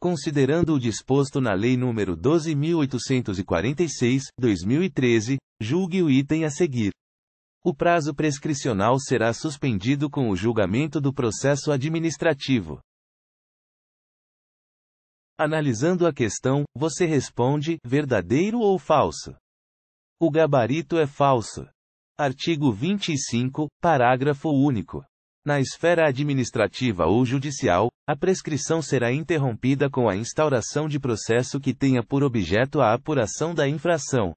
considerando o disposto na Lei nº 12.846, 2013, julgue o item a seguir. O prazo prescricional será suspendido com o julgamento do processo administrativo. Analisando a questão, você responde: verdadeiro ou falso? O gabarito é falso. Artigo 25, parágrafo único. Na esfera administrativa ou judicial, a prescrição será interrompida com a instauração de processo que tenha por objeto a apuração da infração,